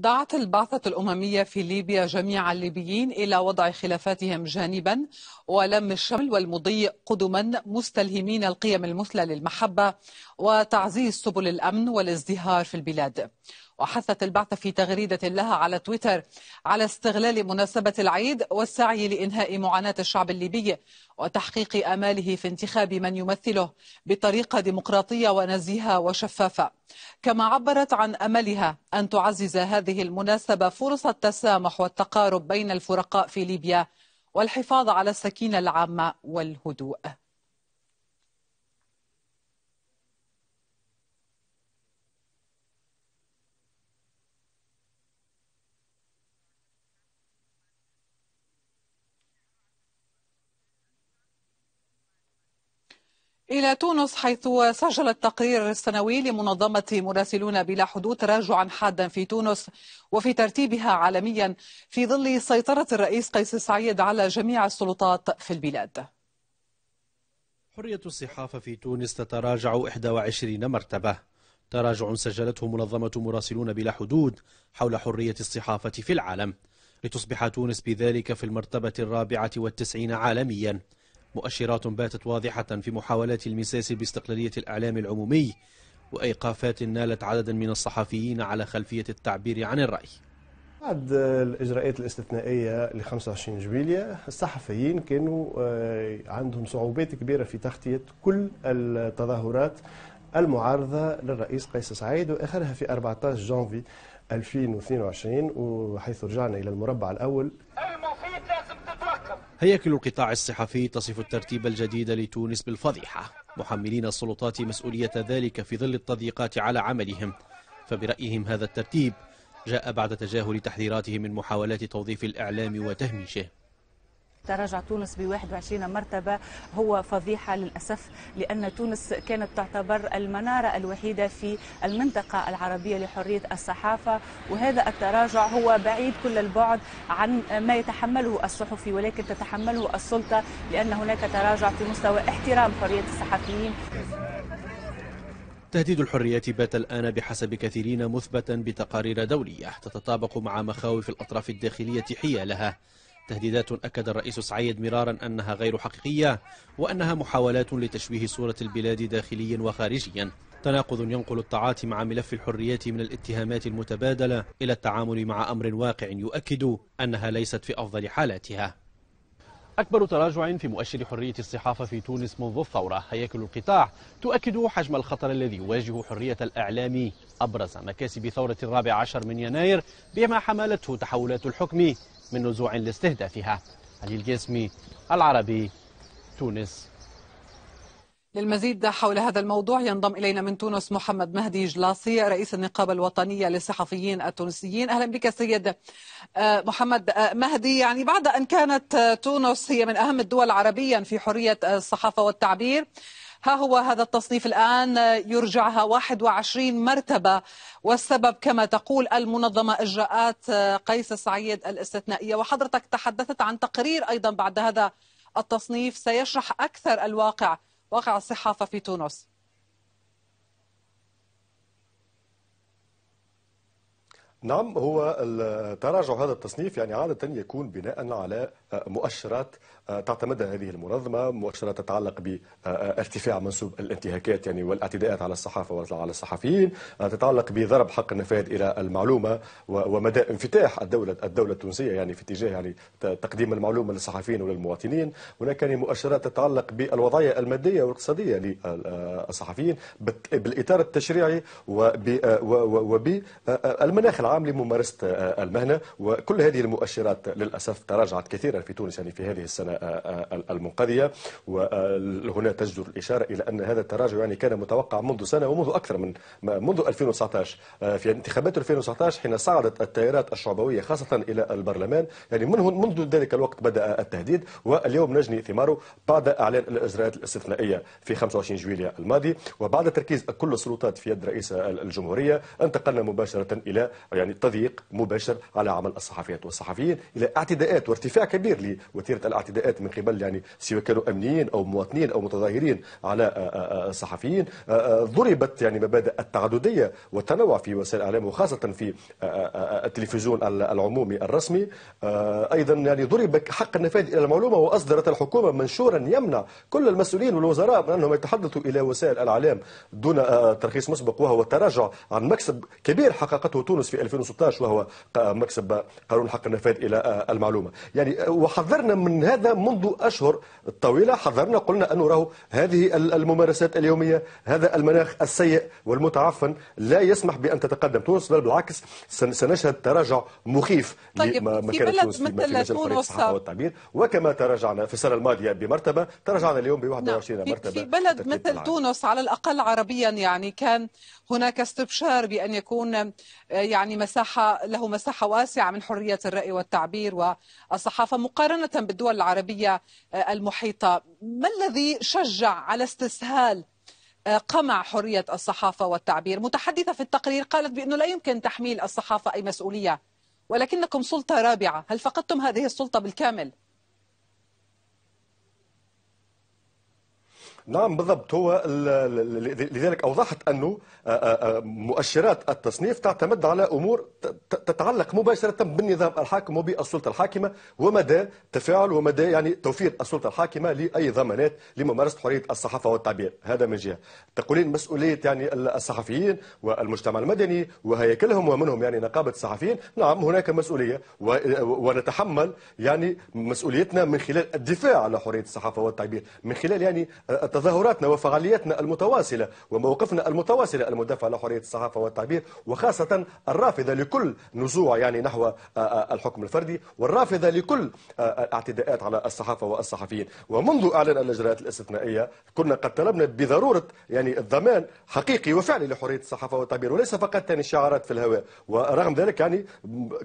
دعت البعثة الأممية في ليبيا جميع الليبيين إلى وضع خلافاتهم جانبا ولم الشمل والمضي قدما مستلهمين القيم المثلى للمحبة وتعزيز سبل الأمن والازدهار في البلاد وحثت البعث في تغريدة لها على تويتر على استغلال مناسبة العيد والسعي لإنهاء معاناة الشعب الليبي وتحقيق آماله في انتخاب من يمثله بطريقة ديمقراطية ونزيهة وشفافة كما عبرت عن أملها أن تعزز هذه المناسبة فرص التسامح والتقارب بين الفرقاء في ليبيا والحفاظ على السكينة العامة والهدوء إلى تونس حيث سجل التقرير السنوي لمنظمة مراسلون بلا حدود تراجعا حادا في تونس وفي ترتيبها عالميا في ظل سيطرة الرئيس قيس سعيد على جميع السلطات في البلاد حرية الصحافة في تونس تتراجع 21 مرتبة تراجع سجلته منظمة مراسلون بلا حدود حول حرية الصحافة في العالم لتصبح تونس بذلك في المرتبة الرابعة والتسعين عالمياً مؤشرات باتت واضحة في محاولات المساس باستقلالية الإعلام العمومي وإيقافات نالت عددا من الصحفيين على خلفية التعبير عن الرأي بعد الإجراءات الاستثنائية ل 25 جويلية الصحفيين كانوا آه، عندهم صعوبات كبيرة في تغطية كل التظاهرات المعارضة للرئيس قيس سعيد وآخرها في 14 جانفي 2022 وحيث رجعنا إلى المربع الأول هياكل القطاع الصحفي تصف الترتيب الجديد لتونس بالفضيحة محملين السلطات مسؤولية ذلك في ظل التضييقات على عملهم فبرأيهم هذا الترتيب جاء بعد تجاهل تحذيراتهم من محاولات توظيف الإعلام وتهميشه تراجع تونس ب 21 مرتبة هو فضيحة للأسف لأن تونس كانت تعتبر المنارة الوحيدة في المنطقة العربية لحرية الصحافة وهذا التراجع هو بعيد كل البعد عن ما يتحمله الصحفي ولكن تتحمله السلطة لأن هناك تراجع في مستوى احترام حرية الصحفيين تهديد الحرية بات الآن بحسب كثيرين مثبتا بتقارير دولية تتطابق مع مخاوف الأطراف الداخلية حيالها تهديدات أكد الرئيس سعيد مرارا أنها غير حقيقية وأنها محاولات لتشويه صورة البلاد داخليا وخارجيا تناقض ينقل التعاطي مع ملف الحريات من الاتهامات المتبادلة إلى التعامل مع أمر واقع يؤكد أنها ليست في أفضل حالاتها أكبر تراجع في مؤشر حرية الصحافة في تونس منذ الثورة هياكل القطاع تؤكد حجم الخطر الذي يواجه حرية الإعلام أبرز مكاسب ثورة الرابع عشر من يناير بما حملته تحولات الحكم من نزوع لاستهدافها علي الجسمي العربي تونس للمزيد حول هذا الموضوع ينضم إلينا من تونس محمد مهدي جلاصي رئيس النقابة الوطنية للصحفيين التونسيين أهلا بك سيد آه، محمد آه، مهدي يعني بعد أن كانت آه، تونس هي من أهم الدول عربيا في حرية الصحافة والتعبير ها هو هذا التصنيف الآن يرجعها 21 مرتبة والسبب كما تقول المنظمة إجراءات آه، قيس سعيد الاستثنائية وحضرتك تحدثت عن تقرير أيضا بعد هذا التصنيف سيشرح أكثر الواقع واقع الصحافة في تونس نعم هو تراجع هذا التصنيف يعني عادة يكون بناء على آه، مؤشرات آه، تعتمدها هذه المنظمة مؤشرات تتعلق بارتفاع آه، منسوب الانتهاكات يعني والاعتداءات على الصحافة وعلى الصحفيين تتعلق بضرب حق النفاذ إلى المعلومة ومدى انفتاح الدولة الدولة التونسية يعني في اتجاه يعني تقديم المعلومة للصحفيين وللمواطنين هناك يعني مؤشرات تتعلق بالوضعية المادية والاقتصادية للصحفيين بالإطار التشريعي وبالمناخ العام لممارسة آه، آه، المهنة وكل هذه المؤشرات للأسف تراجعت كثيرا في تونس يعني في هذه السنة آه، المنقضية وهنا تجدر الإشارة إلى أن هذا التراجع يعني كان متوقع منذ سنة ومنذ أكثر من منذ 2019 في انتخابات 2019 حين صعدت التيارات الشعبوية خاصة إلى البرلمان يعني منه منذ ذلك الوقت بدأ التهديد واليوم نجني ثماره بعد إعلان الإجراءات الاستثنائية في 25 جويلية الماضي وبعد تركيز كل السلطات في يد رئيس الجمهورية انتقلنا مباشرة إلى يعني تضييق مباشر على عمل الصحفيات والصحفيين الى اعتداءات وارتفاع كبير لوتيره الاعتداءات من قبل يعني سواء كانوا امنيين او مواطنين او متظاهرين على آه، آه، آه، الصحفيين ضربت يعني مبادئ التعدديه والتنوع في وسائل الاعلام وخاصه في التلفزيون العمومي الرسمي ايضا يعني ضرب حق النفاذ الى المعلومه واصدرت الحكومه منشورا يمنع كل المسؤولين والوزراء من انهم يتحدثوا الى وسائل الاعلام دون ترخيص مسبق وهو التراجع عن مكسب كبير حققته تونس في 2016 وهو مكسب قانون حق النفاذ الى آه، المعلومه يعني آه، وحذرنا من هذا منذ اشهر طويله حذرنا قلنا انه راهو هذه الممارسات اليوميه هذا المناخ السيء والمتعفن لا يسمح بان تتقدم تونس بل بالعكس سنشهد تراجع مخيف طيب ما كانت تونس في مجال مثل الصحافه والتعبير وكما تراجعنا في السنه الماضيه بمرتبه تراجعنا اليوم ب 21 نعم. مرتبه في بلد مثل العالم. تونس على الاقل عربيا يعني كان هناك استبشار بان يكون آه، يعني مساحة له مساحة واسعة من حرية الرأي والتعبير والصحافة مقارنة بالدول العربية آه، المحيطة ما الذي شجع على استسهال آه، قمع حرية الصحافة والتعبير متحدثة في التقرير قالت بأنه لا يمكن تحميل الصحافة أي مسؤولية ولكنكم سلطة رابعة هل فقدتم هذه السلطة بالكامل؟ نعم بالضبط هو لذلك اوضحت انه آه، آه، آه، مؤشرات التصنيف تعتمد على امور تتعلق مباشره بالنظام الحاكم وبالسلطه الحاكمه ومدى تفاعل ومدى يعني توفير السلطه الحاكمه لاي ضمانات لممارسه حريه الصحافه والتعبير هذا من جهه تقولين مسؤوليه يعني الصحفيين والمجتمع المدني وهيكلهم ومنهم يعني نقابه الصحفيين نعم هناك مسؤوليه ونتحمل يعني مسؤوليتنا من خلال الدفاع على حريه الصحافه والتعبير من خلال يعني تظاهراتنا وفعالياتنا المتواصلة وموقفنا المتواصلة المدافع على حرية الصحافة والتعبير وخاصة الرافضة لكل نزوع يعني نحو آه، آه، الحكم الفردي والرافضة لكل الاعتداءات آه، على الصحافة والصحفيين ومنذ اعلان الإجراءات الاستثنائية كنا قد طلبنا بضرورة يعني الضمان حقيقي وفعلي لحرية الصحافة والتعبير وليس فقط يعني شعارات في الهواء ورغم ذلك يعني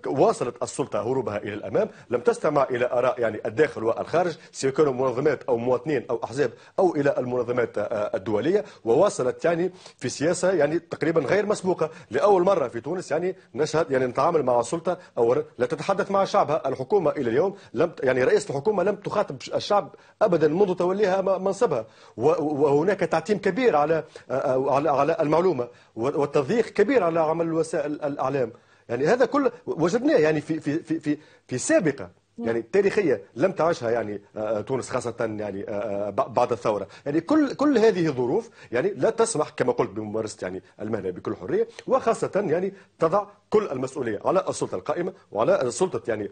واصلت السلطة هروبها إلى الأمام لم تستمع إلى آراء يعني الداخل والخارج سواء كانوا منظمات أو مواطنين أو أحزاب أو إلى المنظمات الدوليه وواصلت يعني في سياسه يعني تقريبا غير مسبوقه لاول مره في تونس يعني نشهد يعني نتعامل مع السلطه او لا تتحدث مع شعبها الحكومه الى اليوم لم يعني رئيس الحكومه لم تخاطب الشعب ابدا منذ توليها منصبها وهناك تعتيم كبير على على على المعلومه وتضييق كبير على عمل وسائل الاعلام يعني هذا كله وجدناه يعني في في في في, في سابقه يعني نعم. تاريخيه لم تعشها يعني آه، آه، تونس خاصه يعني آه، بعد الثوره يعني كل كل هذه الظروف يعني لا تسمح كما قلت بممارسه يعني المهنه بكل حريه وخاصه يعني تضع كل المسؤوليه على السلطه القائمه وعلى سلطه يعني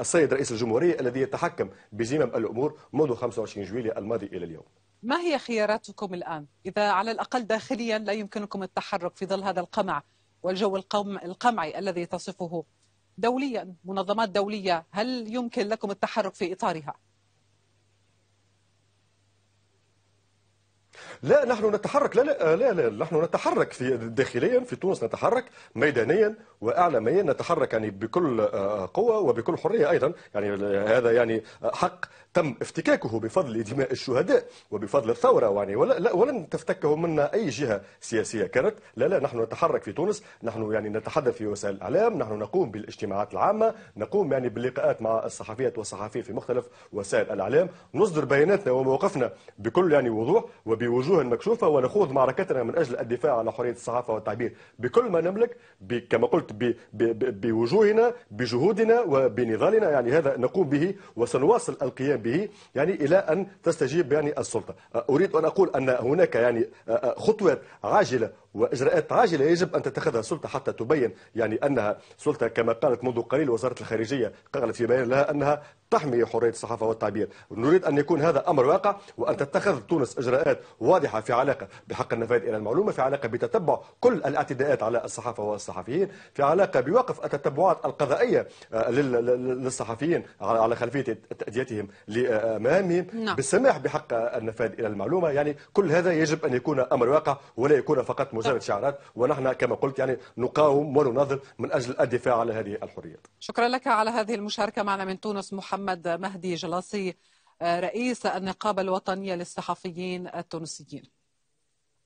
السيد رئيس الجمهوريه الذي يتحكم بزمام الامور منذ 25 جويلية الماضي الى اليوم ما هي خياراتكم الان اذا على الاقل داخليا لا يمكنكم التحرك في ظل هذا القمع والجو القمعي الذي تصفه دوليا منظمات دولية هل يمكن لكم التحرك في إطارها؟ لا نحن نتحرك لا لا لا, لا نحن نتحرك في داخليا في تونس نتحرك ميدانيا واعلاميا نتحرك يعني بكل آه، آه، قوه وبكل حريه ايضا يعني هذا يعني حق تم افتكاكه بفضل دماء الشهداء وبفضل الثوره يعني ولا ولن تفتكه منا اي جهه سياسيه كانت لا لا نحن نتحرك في تونس نحن يعني نتحدث في وسائل الاعلام نحن نقوم بالاجتماعات العامه نقوم يعني باللقاءات مع الصحفيات والصحفيين في مختلف وسائل الاعلام نصدر بياناتنا ومواقفنا بكل يعني وضوح وبوجود الوجوه المكشوفه ونخوض معركتنا من اجل الدفاع على حريه الصحافه والتعبير بكل ما نملك كما قلت بوجوهنا بجهودنا وبنضالنا يعني هذا نقوم به وسنواصل القيام به يعني الى ان تستجيب يعني السلطه اريد ان اقول ان هناك يعني آه، آه، خطوة عاجله واجراءات عاجله يجب ان تتخذها السلطه حتى تبين يعني انها سلطه كما قالت منذ قليل وزاره الخارجيه قالت في بيان لها انها تحمي حريه الصحافه والتعبير، نريد ان يكون هذا امر واقع وان تتخذ تونس اجراءات واضحه في علاقه بحق النفاذ الى المعلومه، في علاقه بتتبع كل الاعتداءات على الصحافه والصحفيين، في علاقه بوقف التتبعات القضائيه آه، للصحفيين على خلفيه تاديتهم لمهامهم، نعم. بالسماح بحق النفاذ الى المعلومه، يعني كل هذا يجب ان يكون امر واقع ولا يكون فقط وزاره الشعارات ونحن كما قلت يعني نقاوم ونناظر من اجل الدفاع على هذه الحريات. شكرا لك على هذه المشاركه معنا من تونس محمد مهدي جلاصي آه، رئيس النقابه الوطنيه للصحفيين التونسيين.